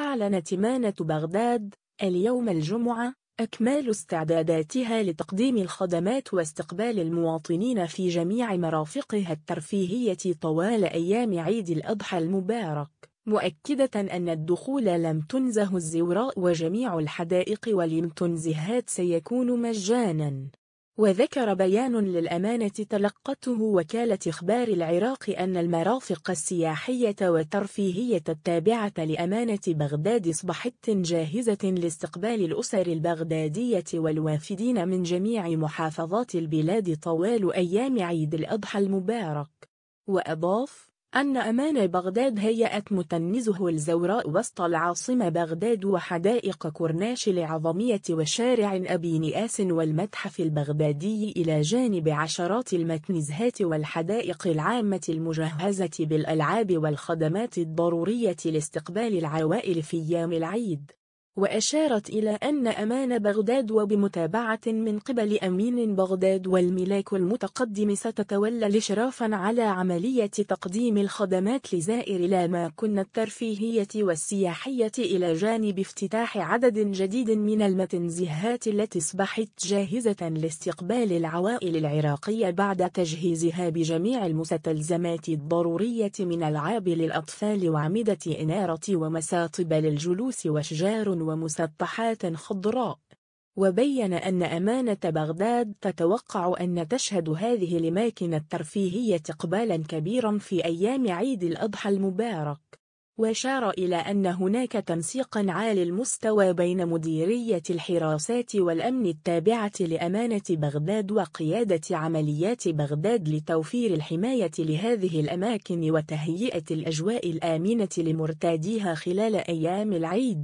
أعلنت إمانة بغداد اليوم الجمعة أكمال استعداداتها لتقديم الخدمات واستقبال المواطنين في جميع مرافقها الترفيهية طوال أيام عيد الأضحى المبارك مؤكدة أن الدخول لم تنزه الزوراء وجميع الحدائق والمتنزهات سيكون مجاناً وذكر بيان للأمانة تلقته وكالة إخبار العراق أن المرافق السياحية والترفيهية التابعة لأمانة بغداد أصبحت جاهزة لاستقبال الأسر البغدادية والوافدين من جميع محافظات البلاد طوال أيام عيد الأضحى المبارك وأضاف أن أمان بغداد هيأت متنزه الزوراء وسط العاصمة بغداد وحدائق كورناش العظمية وشارع أبي نياس والمتحف البغدادي إلى جانب عشرات المتنزهات والحدائق العامة المجهزة بالألعاب والخدمات الضرورية لاستقبال العوائل في يام العيد وأشارت إلى أن أمان بغداد وبمتابعة من قبل أمين بغداد والملاك المتقدم ستتولى الإشراف على عملية تقديم الخدمات لزائر الأماكن الترفيهية والسياحية إلى جانب افتتاح عدد جديد من المتنزهات التي أصبحت جاهزة لاستقبال العوائل العراقية بعد تجهيزها بجميع المستلزمات الضرورية من ألعاب للأطفال وأعمدة إنارة ومساطب للجلوس وشجار ومسطحات خضراء وبين أن أمانة بغداد تتوقع أن تشهد هذه الأماكن الترفيهية إقبالا كبيرا في أيام عيد الأضحى المبارك وأشار إلى أن هناك تنسيقا عالي المستوى بين مديرية الحراسات والأمن التابعة لأمانة بغداد وقيادة عمليات بغداد لتوفير الحماية لهذه الأماكن وتهيئة الأجواء الآمنة لمرتاديها خلال أيام العيد